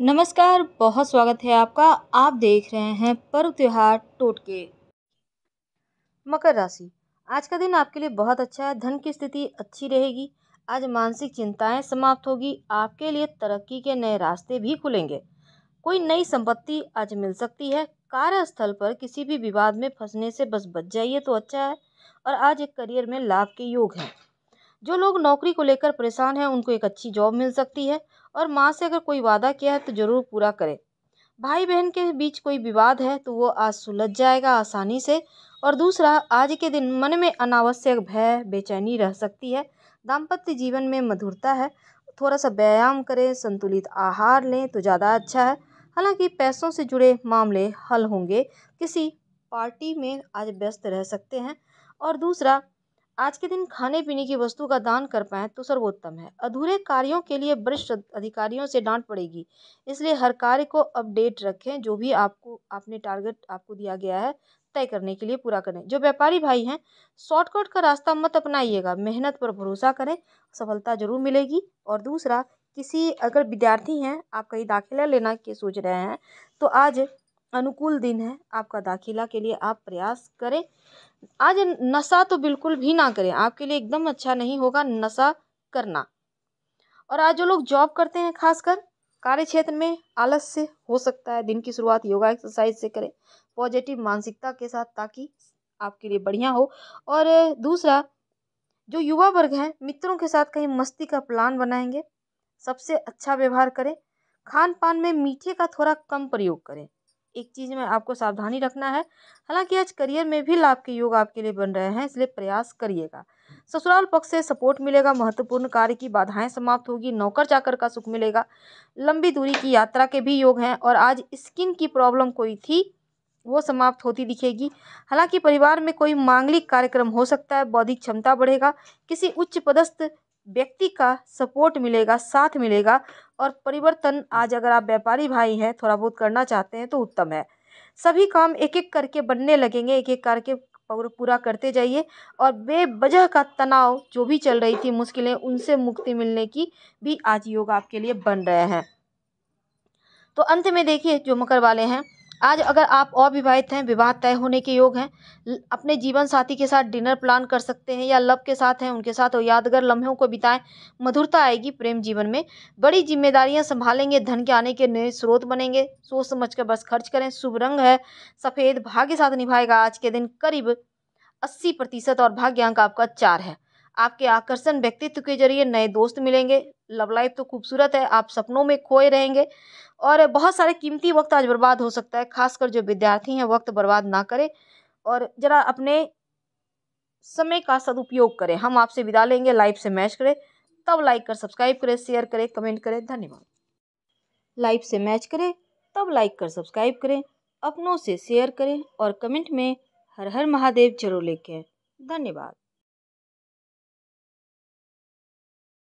नमस्कार बहुत स्वागत है आपका आप देख रहे हैं पर्व त्यौहार टोटके मकर राशि आज का दिन आपके लिए बहुत अच्छा है धन की स्थिति अच्छी रहेगी आज मानसिक चिंताएं समाप्त होगी आपके लिए तरक्की के नए रास्ते भी खुलेंगे कोई नई संपत्ति आज मिल सकती है कार्यस्थल पर किसी भी विवाद में फंसने से बस बच जाइए तो अच्छा है और आज एक करियर में लाभ के योग हैं जो लोग नौकरी को लेकर परेशान हैं उनको एक अच्छी जॉब मिल सकती है और माँ से अगर कोई वादा किया है तो ज़रूर पूरा करें भाई बहन के बीच कोई विवाद है तो वो आज सुलझ जाएगा आसानी से और दूसरा आज के दिन मन में अनावश्यक भय बेचैनी रह सकती है दाम्पत्य जीवन में मधुरता है थोड़ा सा व्यायाम करें संतुलित आहार लें तो ज़्यादा अच्छा है हालांकि पैसों से जुड़े मामले हल होंगे किसी पार्टी में आज व्यस्त रह सकते हैं और दूसरा आज के दिन खाने पीने की वस्तु का दान कर पाएँ तो सर्वोत्तम है अधूरे कार्यों के लिए वरिष्ठ अधिकारियों से डांट पड़ेगी इसलिए हर कार्य को अपडेट रखें जो भी आपको आपने टारगेट आपको दिया गया है तय करने के लिए पूरा करें जो व्यापारी भाई हैं शॉर्टकट का रास्ता मत अपनाइएगा मेहनत पर भरोसा करें सफलता जरूर मिलेगी और दूसरा किसी अगर विद्यार्थी हैं आप कहीं दाखिला लेना के सोच रहे हैं तो आज अनुकूल दिन है आपका दाखिला के लिए आप प्रयास करें आज नशा तो बिल्कुल भी ना करें आपके लिए एकदम अच्छा नहीं होगा नशा करना और आज जो लोग जॉब करते हैं खासकर कार्य क्षेत्र में आलस से हो सकता है दिन की शुरुआत योगा एक्सरसाइज से करें पॉजिटिव मानसिकता के साथ ताकि आपके लिए बढ़िया हो और दूसरा जो युवा वर्ग हैं मित्रों के साथ कहीं मस्ती का प्लान बनाएंगे सबसे अच्छा व्यवहार करें खान पान में मीठे का थोड़ा कम प्रयोग करें एक चीज़ में आपको सावधानी रखना है हालांकि आज करियर में भी लाभ के योग आपके लिए बन रहे हैं इसलिए प्रयास करिएगा ससुराल पक्ष से सपोर्ट मिलेगा महत्वपूर्ण कार्य की बाधाएं समाप्त होगी नौकर चाकर का सुख मिलेगा लंबी दूरी की यात्रा के भी योग हैं और आज स्किन की प्रॉब्लम कोई थी वो समाप्त होती दिखेगी हालांकि परिवार में कोई मांगलिक कार्यक्रम हो सकता है बौद्धिक क्षमता बढ़ेगा किसी उच्च पदस्थ व्यक्ति का सपोर्ट मिलेगा साथ मिलेगा और परिवर्तन आज अगर आप व्यापारी भाई हैं थोड़ा बहुत करना चाहते हैं तो उत्तम है सभी काम एक एक करके बनने लगेंगे एक एक करके पूरा करते जाइए और बेवजह का तनाव जो भी चल रही थी मुश्किलें उनसे मुक्ति मिलने की भी आज योग आपके लिए बन रहे हैं तो अंत में देखिए जो मकर वाले हैं आज अगर आप अविवाहित हैं विवाह तय होने के योग हैं अपने जीवन साथी के साथ डिनर प्लान कर सकते हैं या लव के साथ हैं उनके साथ और यादगार लम्हों को बिताएं मधुरता आएगी प्रेम जीवन में बड़ी जिम्मेदारियां संभालेंगे धन के आने के नए स्रोत बनेंगे सोच समझ कर बस खर्च करें शुभ रंग है सफ़ेद भाग्य साथ निभाएगा आज के दिन करीब अस्सी प्रतिशत और भाग्यांक आपका चार है आपके आकर्षण व्यक्तित्व के जरिए नए दोस्त मिलेंगे लव लाइफ तो खूबसूरत है आप सपनों में खोए रहेंगे और बहुत सारे कीमती वक्त आज बर्बाद हो सकता है खासकर जो विद्यार्थी हैं वक्त बर्बाद ना करें और ज़रा अपने समय का सदुपयोग करें हम आपसे विदा लेंगे लाइव से मैच करें तब लाइक कर सब्सक्राइब करें शेयर करें कमेंट करें धन्यवाद लाइव से मैच करें तब लाइक कर सब्सक्राइब करें अपनों से शेयर करें और कमेंट में हर हर महादेव जरूर लिखें धन्यवाद